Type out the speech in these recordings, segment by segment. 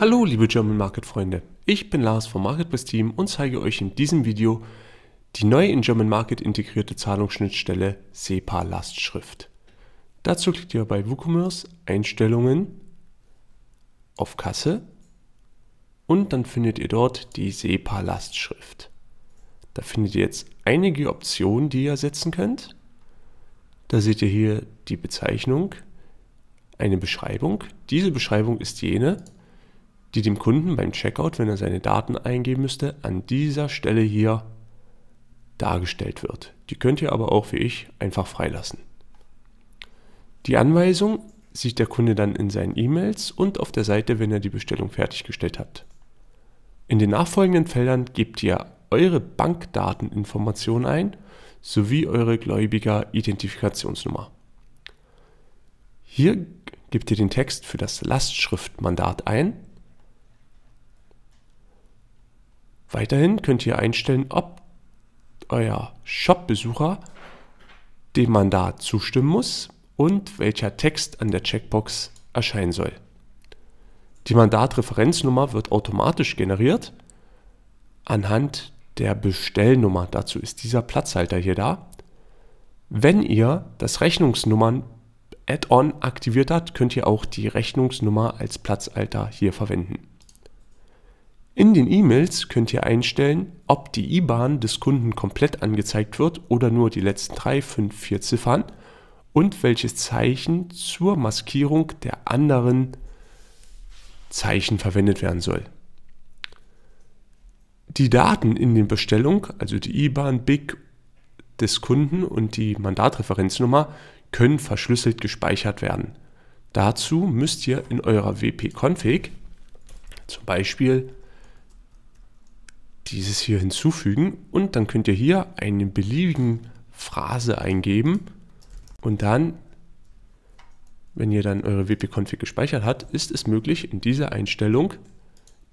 Hallo liebe German Market Freunde, ich bin Lars vom Marketplace Team und zeige euch in diesem Video die neu in German Market integrierte Zahlungsschnittstelle SEPA Lastschrift. Dazu klickt ihr bei WooCommerce Einstellungen auf Kasse und dann findet ihr dort die SEPA Lastschrift. Da findet ihr jetzt einige Optionen, die ihr setzen könnt. Da seht ihr hier die Bezeichnung, eine Beschreibung. Diese Beschreibung ist jene, die dem Kunden beim Checkout, wenn er seine Daten eingeben müsste, an dieser Stelle hier dargestellt wird. Die könnt ihr aber auch wie ich einfach freilassen. Die Anweisung sieht der Kunde dann in seinen E-Mails und auf der Seite, wenn er die Bestellung fertiggestellt hat. In den nachfolgenden Feldern gebt ihr eure Bankdateninformation ein sowie eure Gläubiger-Identifikationsnummer. Hier gebt ihr den Text für das Lastschriftmandat ein Weiterhin könnt ihr einstellen, ob euer Shop-Besucher dem Mandat zustimmen muss und welcher Text an der Checkbox erscheinen soll. Die Mandatreferenznummer wird automatisch generiert anhand der Bestellnummer. Dazu ist dieser Platzhalter hier da. Wenn ihr das Rechnungsnummern Add-on aktiviert habt, könnt ihr auch die Rechnungsnummer als Platzhalter hier verwenden. In den E-Mails könnt ihr einstellen, ob die IBAN des Kunden komplett angezeigt wird oder nur die letzten 3, 5, 4 Ziffern und welches Zeichen zur Maskierung der anderen Zeichen verwendet werden soll. Die Daten in der Bestellung, also die IBAN, BIC des Kunden und die Mandatreferenznummer können verschlüsselt gespeichert werden. Dazu müsst ihr in eurer WP-Config zum Beispiel dieses hier hinzufügen und dann könnt ihr hier eine beliebigen Phrase eingeben und dann, wenn ihr dann eure wp-config gespeichert habt, ist es möglich, in dieser Einstellung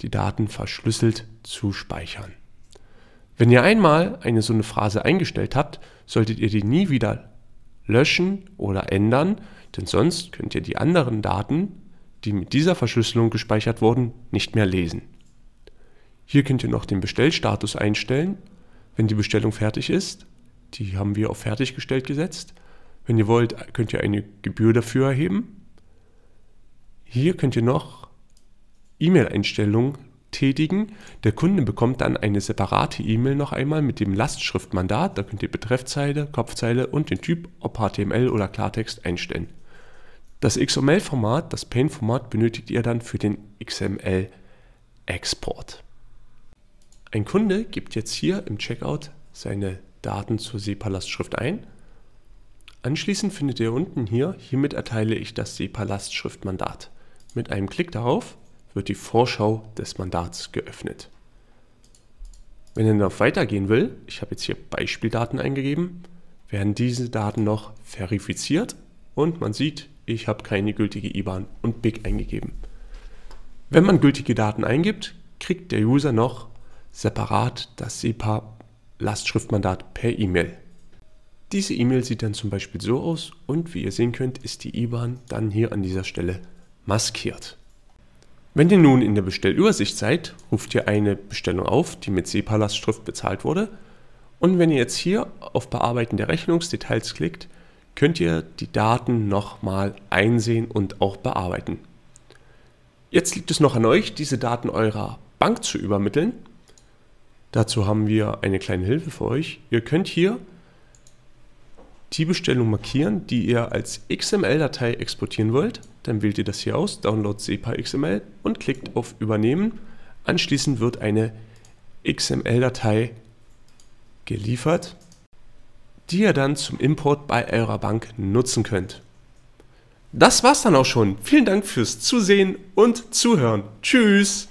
die Daten verschlüsselt zu speichern. Wenn ihr einmal eine so eine Phrase eingestellt habt, solltet ihr die nie wieder löschen oder ändern, denn sonst könnt ihr die anderen Daten, die mit dieser Verschlüsselung gespeichert wurden, nicht mehr lesen. Hier könnt ihr noch den Bestellstatus einstellen, wenn die Bestellung fertig ist. Die haben wir auf fertiggestellt gesetzt. Wenn ihr wollt, könnt ihr eine Gebühr dafür erheben. Hier könnt ihr noch E-Mail-Einstellungen tätigen. Der Kunde bekommt dann eine separate E-Mail noch einmal mit dem Lastschriftmandat. Da könnt ihr Betreffzeile, Kopfzeile und den Typ, ob HTML oder Klartext, einstellen. Das XML-Format, das Paint-Format benötigt ihr dann für den XML-Export. Ein Kunde gibt jetzt hier im Checkout seine Daten zur Seepalastschrift ein. Anschließend findet ihr unten hier, hiermit erteile ich das Seepalastschriftmandat. Mit einem Klick darauf wird die Vorschau des Mandats geöffnet. Wenn er noch weitergehen will, ich habe jetzt hier Beispieldaten eingegeben, werden diese Daten noch verifiziert und man sieht, ich habe keine gültige IBAN und BIC eingegeben. Wenn man gültige Daten eingibt, kriegt der User noch separat das SEPA-Lastschriftmandat per E-Mail. Diese E-Mail sieht dann zum Beispiel so aus und wie ihr sehen könnt, ist die IBAN dann hier an dieser Stelle maskiert. Wenn ihr nun in der Bestellübersicht seid, ruft ihr eine Bestellung auf, die mit SEPA-Lastschrift bezahlt wurde. Und wenn ihr jetzt hier auf Bearbeiten der Rechnungsdetails klickt, könnt ihr die Daten nochmal einsehen und auch bearbeiten. Jetzt liegt es noch an euch, diese Daten eurer Bank zu übermitteln Dazu haben wir eine kleine Hilfe für euch. Ihr könnt hier die Bestellung markieren, die ihr als XML-Datei exportieren wollt. Dann wählt ihr das hier aus, Download SEPA XML und klickt auf Übernehmen. Anschließend wird eine XML-Datei geliefert, die ihr dann zum Import bei eurer Bank nutzen könnt. Das war's dann auch schon. Vielen Dank fürs Zusehen und Zuhören. Tschüss!